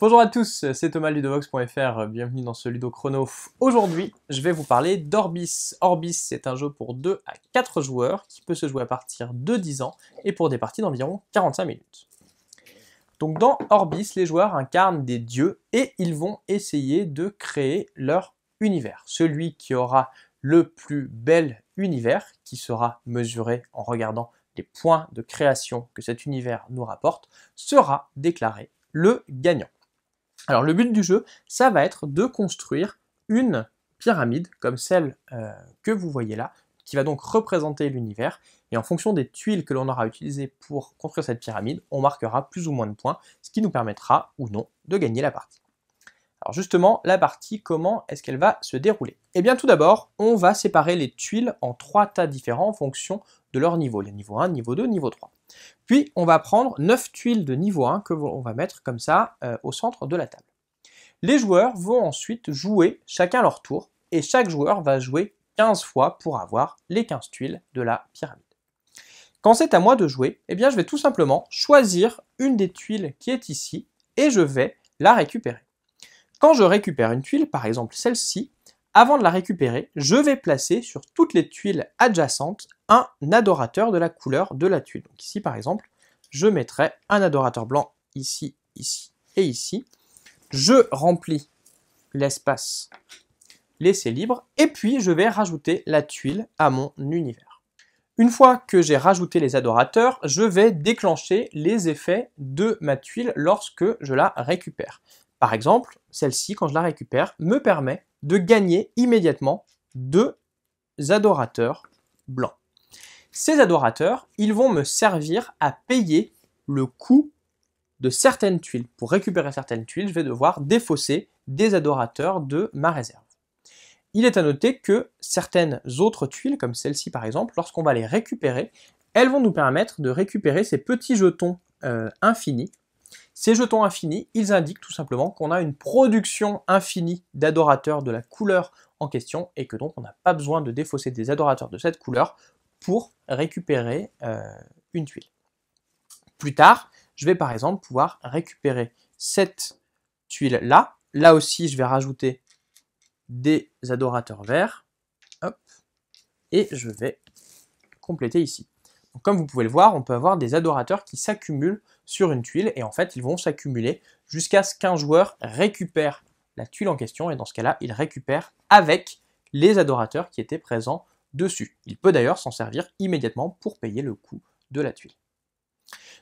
Bonjour à tous, c'est Thomas Ludovox.fr, bienvenue dans ce Ludo Chrono. Aujourd'hui, je vais vous parler d'Orbis. Orbis, c'est un jeu pour 2 à 4 joueurs qui peut se jouer à partir de 10 ans et pour des parties d'environ 45 minutes. Donc dans Orbis, les joueurs incarnent des dieux et ils vont essayer de créer leur univers. Celui qui aura le plus bel univers, qui sera mesuré en regardant les points de création que cet univers nous rapporte, sera déclaré le gagnant. Alors le but du jeu, ça va être de construire une pyramide comme celle euh, que vous voyez là, qui va donc représenter l'univers. Et en fonction des tuiles que l'on aura utilisées pour construire cette pyramide, on marquera plus ou moins de points, ce qui nous permettra ou non de gagner la partie. Alors justement, la partie, comment est-ce qu'elle va se dérouler Eh bien tout d'abord, on va séparer les tuiles en trois tas différents en fonction de leur niveau, a niveau 1, niveau 2, niveau 3. Puis on va prendre 9 tuiles de niveau 1 que l'on va mettre comme ça euh, au centre de la table. Les joueurs vont ensuite jouer chacun leur tour et chaque joueur va jouer 15 fois pour avoir les 15 tuiles de la pyramide. Quand c'est à moi de jouer, eh bien je vais tout simplement choisir une des tuiles qui est ici et je vais la récupérer. Quand je récupère une tuile, par exemple celle-ci, avant de la récupérer, je vais placer sur toutes les tuiles adjacentes un adorateur de la couleur de la tuile. Donc ici par exemple, je mettrai un adorateur blanc ici, ici et ici. Je remplis l'espace laissé libre et puis je vais rajouter la tuile à mon univers. Une fois que j'ai rajouté les adorateurs, je vais déclencher les effets de ma tuile lorsque je la récupère. Par exemple, celle-ci, quand je la récupère, me permet de gagner immédiatement deux adorateurs blancs. Ces adorateurs, ils vont me servir à payer le coût de certaines tuiles. Pour récupérer certaines tuiles, je vais devoir défausser des adorateurs de ma réserve. Il est à noter que certaines autres tuiles, comme celle-ci par exemple, lorsqu'on va les récupérer, elles vont nous permettre de récupérer ces petits jetons euh, infinis ces jetons infinis, ils indiquent tout simplement qu'on a une production infinie d'adorateurs de la couleur en question et que donc on n'a pas besoin de défausser des adorateurs de cette couleur pour récupérer euh, une tuile. Plus tard, je vais par exemple pouvoir récupérer cette tuile-là. Là aussi, je vais rajouter des adorateurs verts. Et je vais compléter ici comme vous pouvez le voir, on peut avoir des adorateurs qui s'accumulent sur une tuile et en fait, ils vont s'accumuler jusqu'à ce qu'un joueur récupère la tuile en question et dans ce cas-là, il récupère avec les adorateurs qui étaient présents dessus. Il peut d'ailleurs s'en servir immédiatement pour payer le coût de la tuile.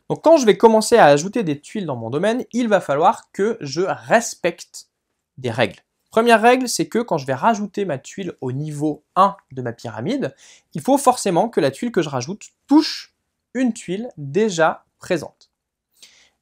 Donc quand je vais commencer à ajouter des tuiles dans mon domaine, il va falloir que je respecte des règles. Première règle, c'est que quand je vais rajouter ma tuile au niveau 1 de ma pyramide, il faut forcément que la tuile que je rajoute touche une tuile déjà présente.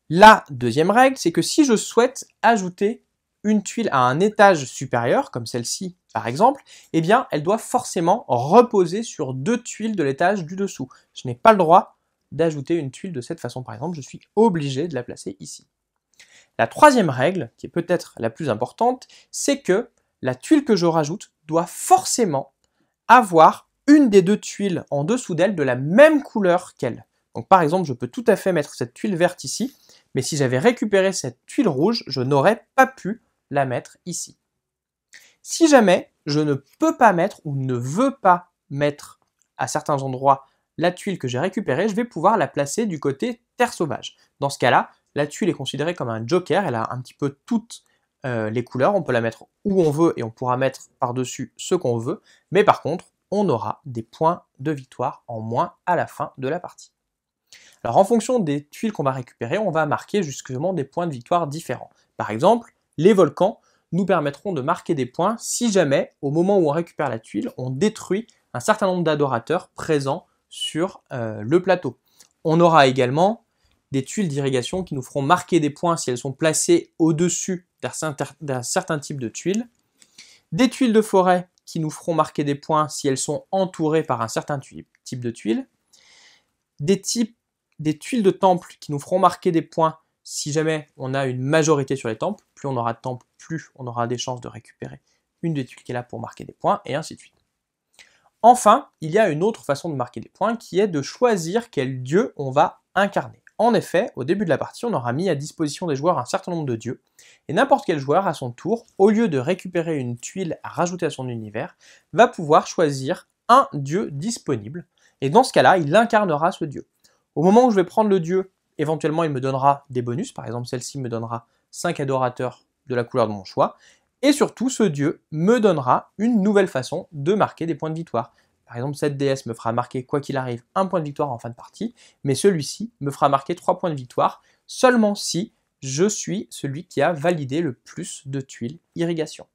La deuxième règle, c'est que si je souhaite ajouter une tuile à un étage supérieur, comme celle-ci par exemple, eh bien elle doit forcément reposer sur deux tuiles de l'étage du dessous. Je n'ai pas le droit d'ajouter une tuile de cette façon par exemple, je suis obligé de la placer ici. La troisième règle, qui est peut-être la plus importante, c'est que la tuile que je rajoute doit forcément avoir une des deux tuiles en dessous d'elle de la même couleur qu'elle. Donc par exemple, je peux tout à fait mettre cette tuile verte ici, mais si j'avais récupéré cette tuile rouge, je n'aurais pas pu la mettre ici. Si jamais je ne peux pas mettre ou ne veux pas mettre à certains endroits la tuile que j'ai récupérée, je vais pouvoir la placer du côté terre sauvage. Dans ce cas-là, la tuile est considérée comme un joker. Elle a un petit peu toutes euh, les couleurs. On peut la mettre où on veut et on pourra mettre par-dessus ce qu'on veut. Mais par contre, on aura des points de victoire en moins à la fin de la partie. Alors en fonction des tuiles qu'on va récupérer, on va marquer justement des points de victoire différents. Par exemple, les volcans nous permettront de marquer des points si jamais, au moment où on récupère la tuile, on détruit un certain nombre d'adorateurs présents sur euh, le plateau. On aura également des tuiles d'irrigation qui nous feront marquer des points si elles sont placées au-dessus d'un certain type de tuiles, des tuiles de forêt qui nous feront marquer des points si elles sont entourées par un certain type de tuiles, des, types, des tuiles de temple qui nous feront marquer des points si jamais on a une majorité sur les temples, plus on aura de temples, plus on aura des chances de récupérer une des tuiles qui est là pour marquer des points, et ainsi de suite. Enfin, il y a une autre façon de marquer des points qui est de choisir quel dieu on va incarner. En effet, au début de la partie, on aura mis à disposition des joueurs un certain nombre de dieux, et n'importe quel joueur, à son tour, au lieu de récupérer une tuile à rajouter à son univers, va pouvoir choisir un dieu disponible, et dans ce cas-là, il incarnera ce dieu. Au moment où je vais prendre le dieu, éventuellement il me donnera des bonus, par exemple celle-ci me donnera 5 adorateurs de la couleur de mon choix, et surtout ce dieu me donnera une nouvelle façon de marquer des points de victoire. Par exemple, cette DS me fera marquer, quoi qu'il arrive, un point de victoire en fin de partie, mais celui-ci me fera marquer trois points de victoire seulement si je suis celui qui a validé le plus de tuiles irrigation.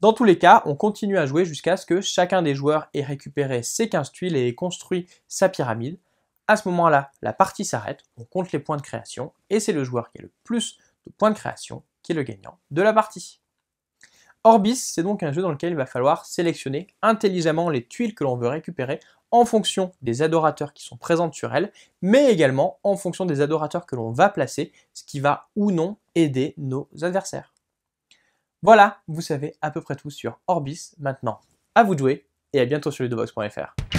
Dans tous les cas, on continue à jouer jusqu'à ce que chacun des joueurs ait récupéré ses 15 tuiles et ait construit sa pyramide. À ce moment-là, la partie s'arrête, on compte les points de création, et c'est le joueur qui a le plus de points de création qui est le gagnant de la partie. Orbis, c'est donc un jeu dans lequel il va falloir sélectionner intelligemment les tuiles que l'on veut récupérer en fonction des adorateurs qui sont présents sur elle, mais également en fonction des adorateurs que l'on va placer, ce qui va ou non aider nos adversaires. Voilà, vous savez à peu près tout sur Orbis. Maintenant, à vous de jouer et à bientôt sur ludobox.fr.